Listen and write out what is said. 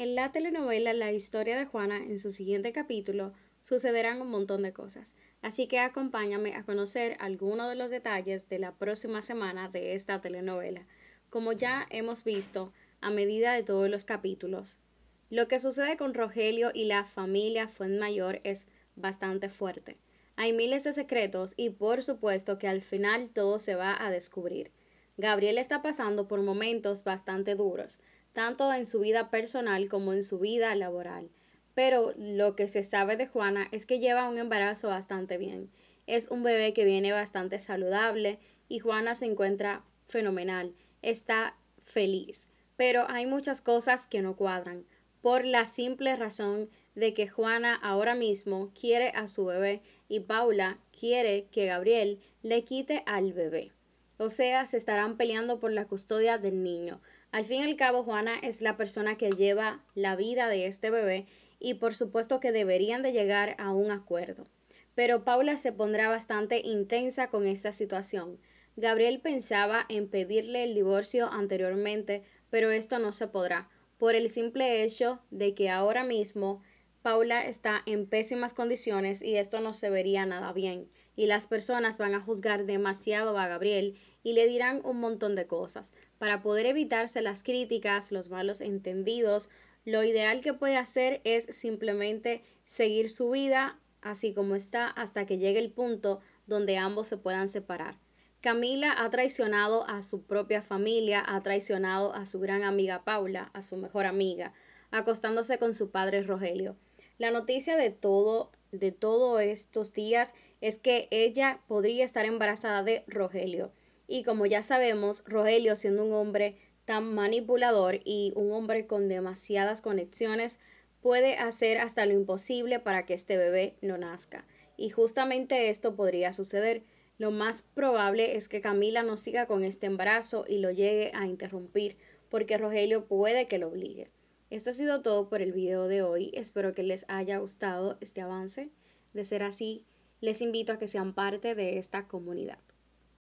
En la telenovela La historia de Juana, en su siguiente capítulo, sucederán un montón de cosas, así que acompáñame a conocer algunos de los detalles de la próxima semana de esta telenovela. Como ya hemos visto, a medida de todos los capítulos, lo que sucede con Rogelio y la familia Fuenmayor es bastante fuerte. Hay miles de secretos y por supuesto que al final todo se va a descubrir. Gabriel está pasando por momentos bastante duros, tanto en su vida personal como en su vida laboral. Pero lo que se sabe de Juana es que lleva un embarazo bastante bien. Es un bebé que viene bastante saludable y Juana se encuentra fenomenal, está feliz. Pero hay muchas cosas que no cuadran, por la simple razón de que Juana ahora mismo quiere a su bebé y Paula quiere que Gabriel le quite al bebé o sea, se estarán peleando por la custodia del niño. Al fin y al cabo, Juana es la persona que lleva la vida de este bebé y por supuesto que deberían de llegar a un acuerdo. Pero Paula se pondrá bastante intensa con esta situación. Gabriel pensaba en pedirle el divorcio anteriormente, pero esto no se podrá, por el simple hecho de que ahora mismo Paula está en pésimas condiciones y esto no se vería nada bien. Y las personas van a juzgar demasiado a Gabriel y le dirán un montón de cosas. Para poder evitarse las críticas, los malos entendidos, lo ideal que puede hacer es simplemente seguir su vida así como está hasta que llegue el punto donde ambos se puedan separar. Camila ha traicionado a su propia familia, ha traicionado a su gran amiga Paula, a su mejor amiga, acostándose con su padre Rogelio. La noticia de todo, de todos estos días es que ella podría estar embarazada de Rogelio. Y como ya sabemos, Rogelio siendo un hombre tan manipulador y un hombre con demasiadas conexiones, puede hacer hasta lo imposible para que este bebé no nazca. Y justamente esto podría suceder. Lo más probable es que Camila no siga con este embarazo y lo llegue a interrumpir, porque Rogelio puede que lo obligue. Esto ha sido todo por el video de hoy. Espero que les haya gustado este avance. De ser así, les invito a que sean parte de esta comunidad.